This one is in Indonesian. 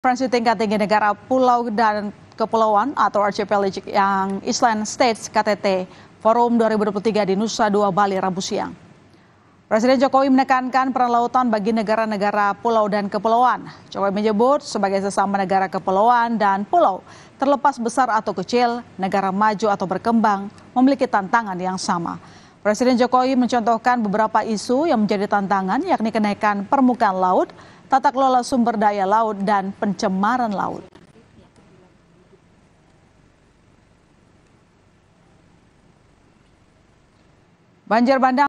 Konferensi tingkat tinggi negara pulau dan kepulauan atau archipelagic yang Island States KTT Forum 2023 di Nusa Dua Bali Rabu siang. Presiden Jokowi menekankan peran lautan bagi negara-negara pulau dan kepulauan. Jokowi menyebut sebagai sesama negara kepulauan dan pulau, terlepas besar atau kecil, negara maju atau berkembang memiliki tantangan yang sama. Presiden Jokowi mencontohkan beberapa isu yang menjadi tantangan yakni kenaikan permukaan laut, tata kelola sumber daya laut, dan pencemaran laut. Banjir bandang